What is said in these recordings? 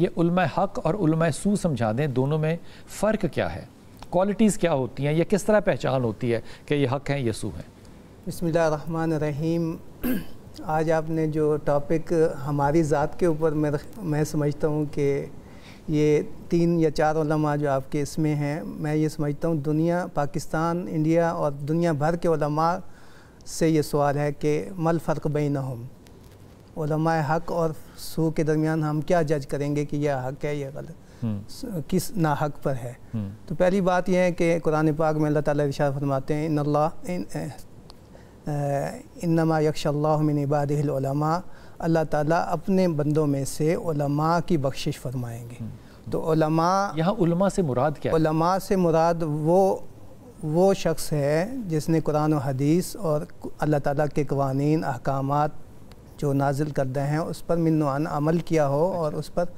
ये उलमा हक और उलमा सू समझा दें दोनों में फ़र्क क्या है क्वालिटीज़ क्या होती हैं या किस तरह पहचान होती है कि ये हक हैं ये सू हैं बसमिल्ल रहीम आज आपने जो टॉपिक हमारी ज़ात के ऊपर मैं मैं समझता हूँ कि ये तीन या चार चारा जो आपके इसमें हैं मैं ये समझता हूँ दुनिया पाकिस्तान इंडिया और दुनिया भर के से ये सवाल है कि मल फ़र्क बैन हो उलमा हक और सू के दरमियान हम क्या जज करेंगे कि यह हक है यह गलत हम्म। किस ना हक पर है हम्म। तो पहली बात यह है कि कुरान पाक में अल्लाह ताला इरशाद फरमाते हैं इन अल्लाह इनमा यक्षमिन इबादमा अल्लाह ताला अपने बंदों में से उलमा की बख्शिश फरमाएंगे हम्म। तो यहाँ उलमा से मुराद क्या उलमा से मुराद वो वो शख्स है जिसने कुरान और हदीस और अल्लाह ताला के कवानीन अहकाम जो नाजिल करते हैं उस पर मिनवान अमल किया हो अच्छा। और उस पर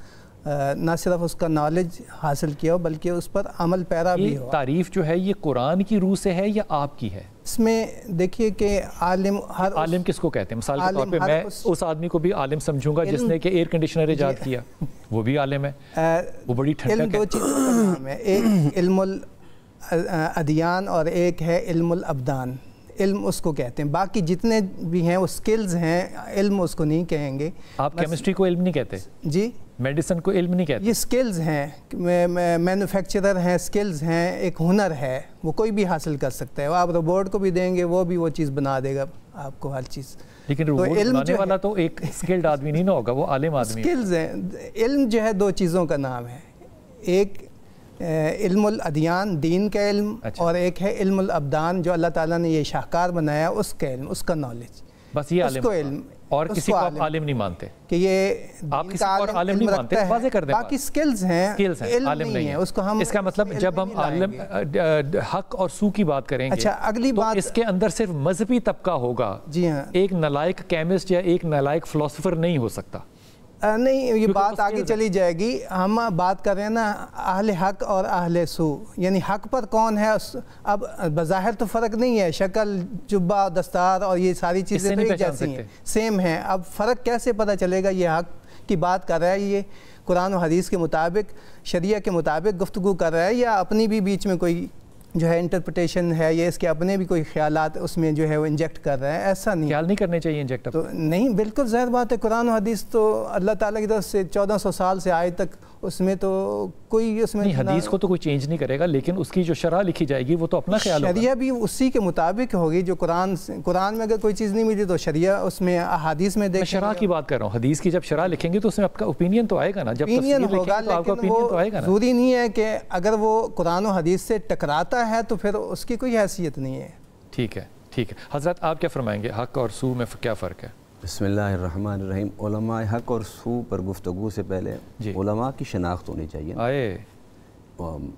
ना सिर्फ उसका नॉलेज हासिल किया हो बल्कि उस पर अमल पैरा भी हो तारीफ जो है ये कुरान की रूह से है या आपकी है इसमें देखिए कि आलिम हर आलिम किसको कहते हैं मिसाल के तौर पे मैं उस, उस आदमी को भी आलिम समझूंगा जिसने कि एयर कंडीशनर ईजाद किया वो भी आलिम है आ, वो बड़ी ठंडक है एक इल्मुल अदियान और एक है इल्मुल अबदान इल्म उसको कहते हैं बाकी जितने भी हैं वो स्किल्स हैं इल्म उसको नहीं कहेंगे आप केमिस्ट्री को इल्म नहीं कहते जी मेडिसिन को इल्म नहीं कहते ये स्किल्स हैं मैन्युफैक्चरर हैं स्किल्स हैं एक हुनर है वो कोई भी हासिल कर सकता है वो आप रोबोट को भी देंगे वो भी वो चीज़ बना देगा आपको हर चीज़ लेकिन तो इल्म जो वाला तो एक स्किल्ड आदमी नहीं ना होगा वो आलिम आदमी स्किल्स हैं इल्म जो है दो चीज़ों का नाम है एक इल्मान दीन का इल्म अच्छा। और एक है इल्मदान जो अल्लाह ताला ने ये शाहकार बनाया उसका इल्म उसका नॉलेज बस ये उसको इल्म और किसी को आप आलिम नहीं मानते कि ये आप किसी को आलिम नहीं मानते वाजे कर दें बाकी स्किल्स हैं स्किल्स हैं आलिम नहीं, नहीं है उसको हम इसका मतलब जब हम आलिम हक और सू की बात करेंगे अच्छा अगली तो बात इसके अंदर सिर्फ मजहबी तबका होगा जी हाँ एक नलायक केमिस्ट या एक नलायक फिलोसोफर नहीं हो सकता नहीं ये बात आगे चली जाएगी हम बात कर रहे हैं ना अहल हक और अहल सू यानी हक पर कौन है अब बाहिर तो फ़र्क नहीं है शक्ल जुब्बा दस्तार और ये सारी चीज़ें तो एक जैसी हैं सेम हैं अब फ़र्क कैसे पता चलेगा ये हक की बात कर रहा है ये कुरान हदीस के मुताबिक शरिया के मुताबिक गुफ्तु कर रहा है या अपनी भी बीच में कोई जो है इंटरप्रटेशन है या इसके अपने भी कोई ख्याल उसमें जो है वो इंजेक्ट कर रहे हैं ऐसा नहीं ख्याल नहीं करने चाहिए इंजेक्ट तो नहीं बिल्कुल जहर बात है कुरान हदीस तो अल्लाह ताली की तरफ से चौदह सौ साल से आज तक उसमें तो कोई उसमें नहीं हदीस को तो कोई चेंज नहीं करेगा लेकिन उसकी जो शरह लिखी जाएगी वो तो अपना ख्याल शरिया भी उसी के मुताबिक होगी जो कुरान कुरान में अगर कोई चीज़ नहीं मिली तो शरिया उसमें हदीस में देख शरह की बात कर रहा हूँ हदीस की जब शरह लिखेंगे तो उसमें आपका ओपिनियन तो आएगा ना जब ओपिनियन होगा तो तो जरूरी नहीं है कि अगर वो कुरान हदीस से टकराता है तो फिर उसकी कोई हैसियत नहीं है ठीक है ठीक है हजरत आप क्या फरमाएंगे हक और सू में क्या फ़र्क है बसमीम हक़ और सू पर गुफ्तु से पहले की शनाख्त होनी चाहिए आए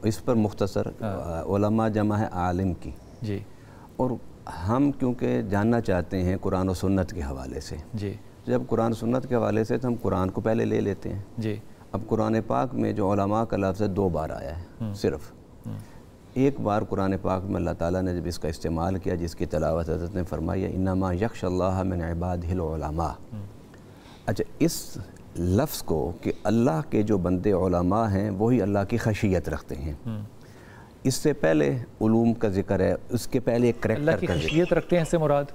इस पर मुख्तर हाँ। जमा है आलिम की जी और हम क्योंकि जानना चाहते हैं कुरान और सुन्नत के हवाले से जी जब कुरान सुन्नत के हवाले से तो हम कुरान को पहले ले लेते हैं जी अब कुरान पाक में जो का लफ्ज़ है दो बार आया है हम्म। सिर्फ हम्म। एक बार कुरान पाक में अल्लाह ताला ने जब इसका इस्तेमाल किया जिसकी तलावत हजरत ने फरमाया इनामा यक्ष अल्लाह मिन इबाद हिलमा अच्छा इस लफ्ज़ को कि अल्लाह के जो बंदे ओलमा हैं वही अल्लाह की खशियत रखते हैं हम्म। इससे पहले ूम का जिक्र है उसके पहले एक करेक्टर का खशियत रखते हैं से मुराद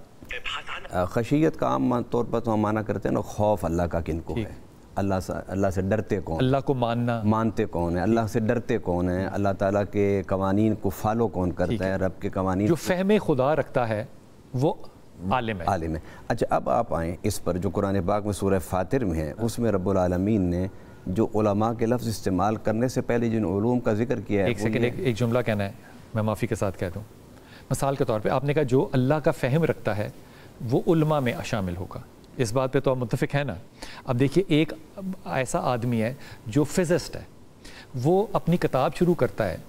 खशियत का आम तौर पर तो हम माना करते हैं ना खौफ अल्लाह का किनको है अल्लाह से अल्लाह से डरते कौन अल्लाह को मानना मानते कौन है अल्लाह से डरते कौन है अल्लाह ताला के कवानीन को फॉलो कौन करता है रब के कवानीन जो फहम खुदा रखता है वो आलिम है आलिम है अच्छा अब आप आएँ इस पर जो कुरान पाक में सूरह फातिर में है हाँ। उसमें रबालमीन ने जो उलमा के लफ्ज़ इस्तेमाल करने से पहले जिन ूम का जिक्र किया है एक सेकेंड एक, एक जुमला कहना है मैं माफ़ी के साथ कह दूँ मिसाल के तौर पर आपने कहा जो अल्लाह का फ़हम रखता है वो उलमा में शामिल होगा इस बात पे तो आप मुतफिक हैं ना अब देखिए एक ऐसा आदमी है जो फिजिस्ट है वो अपनी किताब शुरू करता है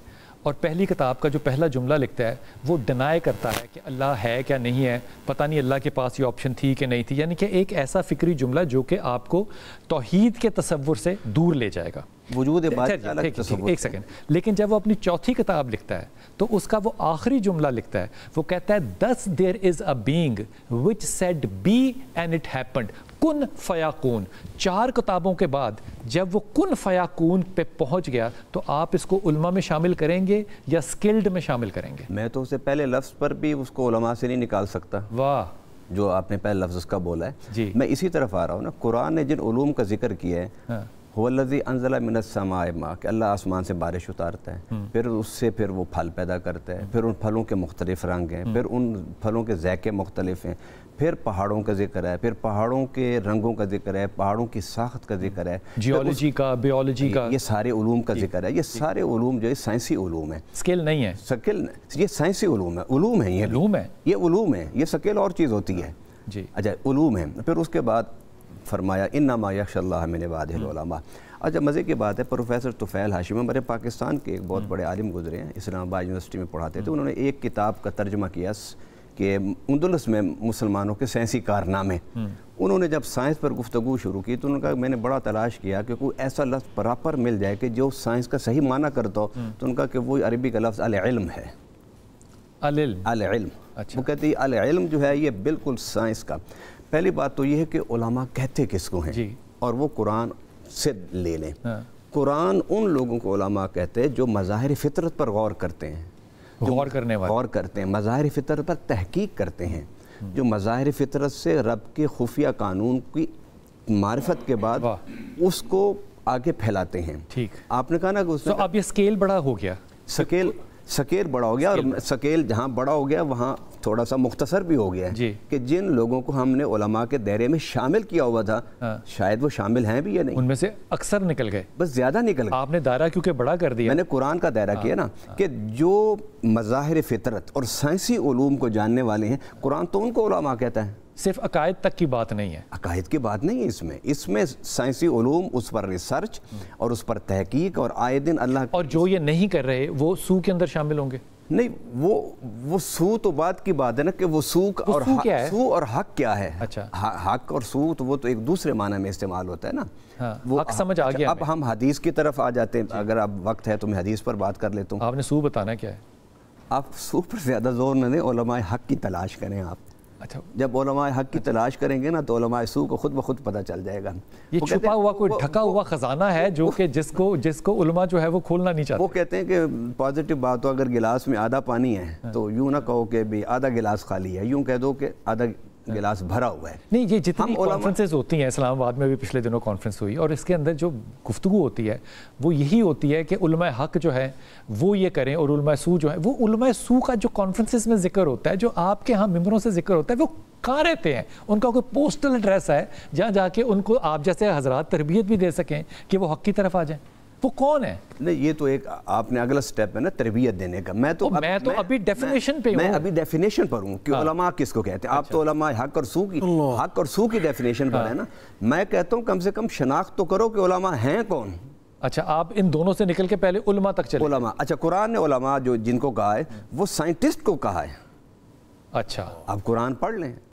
और पहली किताब का जो पहला जुमला लिखता है वो डिनाई करता है कि अल्लाह है क्या नहीं है पता नहीं अल्लाह के पास ये ऑप्शन थी कि नहीं थी यानी कि एक ऐसा फ़िक्री जुमला जो कि आपको तोहद के तस्वुर से दूर ले जाएगा वजूद एक सेकेंड लेकिन जब वो अपनी चौथी किताब लिखता है तो उसका वो आखिरी जुमला लिखता है वो कहता है thus there is a being which said be and it happened कुन फ़याकून चार किताबों के बाद जब वो कुन फ़याकून पे पहुंच गया तो आप इसको उलमा में शामिल करेंगे या स्किल्ड में शामिल करेंगे मैं तो उससे पहले लफ्ज़ पर भी उसको उलमा से नहीं निकाल सकता वाह जो आपने पहले लफ्ज़ उसका बोला है जी मैं इसी तरफ आ रहा हूँ ना कुरान ने जिन ूम का जिक्र किया है हाँ। होल्लजी अनजला मिनसमाए कि अल्लाह आसमान से बारिश उतारता है हम्म। फिर उससे फिर वो फल पैदा करता है फिर उन फलों के मुख्तलिफ रंग हैं हम्म। फिर उन फलों के जैक़े मुख्तलिफ हैं फिर पहाड़ों का जिक्र है फिर पहाड़ों के रंगों का जिक्र है पहाड़ों की साख्त का जिक्र है जियोलॉजी का बियोलॉजी का ये सारे ूम का जिक्र है ये सारे ूम जो है साइंसी ूम है स्किल नहीं है स्किल ये साइंसी ूम है ूम है ये ूम है ये ूम है ये स्किल और चीज़ होती है जी अच्छा ूम है फिर उसके बाद फरमाया इन नामा यशल्ला मैंने वादमा हम्म। अच्छा मज़े की बात है प्रोफेसर तुफ़ैल हाशिम हमारे पाकिस्तान के एक बहुत हम्म। बड़े आलिम गुजरे हैं इस्लामाबाद यूनिवर्सिटी में पढ़ाते थे हम्म। उन्होंने एक किताब का तर्जमा किया कि उन्दुलस में मुसलमानों के सैंसी कारनामे उन्होंने जब साइंस पर गुफ्तु शुरू की तो उनका मैंने बड़ा तलाश किया कि कोई ऐसा लफ्ज़ प्रॉपर मिल जाए कि जो साइंस का सही माना करता हो तो उनका कि वो अरबी का लफ्ज़ अलम है अलम अच्छा। वो कहती है अलम जो है ये बिल्कुल साइंस का पहली बात तो ये है कि ओलामा कहते किसको हैं और वो कुरान से ले लें हाँ। कुरान उन लोगों को ओलामा कहते हैं जो मज़ाहिर फितरत पर गौर करते हैं गौर करने वाले गौर करते हैं मज़ाहिर फितरत पर तहकीक करते हैं हम्म। जो मज़ाहिर फितरत से रब के खुफिया कानून की मार्फत के बाद उसको आगे फैलाते हैं ठीक आपने कहा ना कि उसमें अब ये स्केल बड़ा हो गया स्केल सकेल बड़ा हो गया और सकेल जहाँ बड़ा हो गया वहाँ थोड़ा सा मुख्तसर भी हो गया है कि जिन लोगों को हमने उलमा के दायरे में शामिल किया हुआ था आ, हाँ। शायद वो शामिल हैं भी या नहीं उनमें से अक्सर निकल गए बस ज़्यादा निकल गए आपने दायरा क्योंकि बड़ा कर दिया मैंने कुरान का दायरा हाँ। किया ना हाँ। कि जो मज़ाहिर फितरत और साइंसी ओलूम को जानने वाले हैं कुरान तो उनको उलमा कहता है सिर्फ अकायद तक की बात नहीं है अकायद की बात नहीं है इसमें इसमें साइंसी ूम उस पर रिसर्च और उस पर तहकीक और आए दिन अल्लाह और जो ये नहीं कर रहे वो सू के अंदर शामिल होंगे नहीं वो वो सू तो बात की बात है ना कि वो सूख वो और सू, क्या है? सू और हक क्या है अच्छा हक और सू तो वो तो एक दूसरे माना में इस्तेमाल होता है ना हाँ, वो हक समझ आ अच्छा, गया अब हम हदीस की तरफ आ जाते हैं अगर अब वक्त है तो मैं हदीस पर बात कर लेता हूँ आपने सू बताना क्या है आप सू पर ज़्यादा जोर न दें हक की तलाश करें आप अच्छा जब हक की तलाश करेंगे ना तो सू को खुद ब खुद पता चल जाएगा ये छुपा हुआ कोई ढका हुआ ख़जाना है जो कि जिसको जिसको उलमा जो है वो खोलना नहीं चाहते वो कहते हैं कि पॉजिटिव बात हो तो अगर गिलास में आधा पानी है हाँ। तो यूं ना कहो कि भी आधा गिलास खाली है यूं कह दो कि आधा गिलास भरा हुआ है नहीं ये जितनी कॉन्फ्रेंसेज होती हैं इस्लामाबाद में भी पिछले दिनों कॉन्फ्रेंस हुई और इसके अंदर जो गुफ्तु होती है वो यही होती है कि उलमा हक जो है वो ये करें और उलमा सू जो है वो उलमा सू का जो कॉन्फ्रेंसेज में जिक्र होता है जो आपके यहाँ मेम्बरों से जिक्र होता है वो कहाँ रहते हैं उनका कोई पोस्टल एड्रेस है जहाँ जाके उनको आप जैसे हजरात तरबियत भी दे सकें कि वो हक की तरफ आ जाए वो कौन है नहीं ये तो एक आपने अगला स्टेप है ना तरबियत देने का मैं तो तो मैं तो अभी डेफिनेशन पे मैं अभी डेफिनेशन पर हूँ कि हाँ। उलमा किसको कहते हैं आप तो अच्छा। उलमा हक और सू की हक और सू की डेफिनेशन पर हाँ। है ना मैं कहता हूँ कम से कम शनाख्त तो करो कि उलमा हैं कौन अच्छा आप इन दोनों से निकल के पहले उलमा तक चले उलमा अच्छा कुरान ने उलमा जो जिनको कहा है वो साइंटिस्ट को कहा है अच्छा आप कुरान पढ़ लें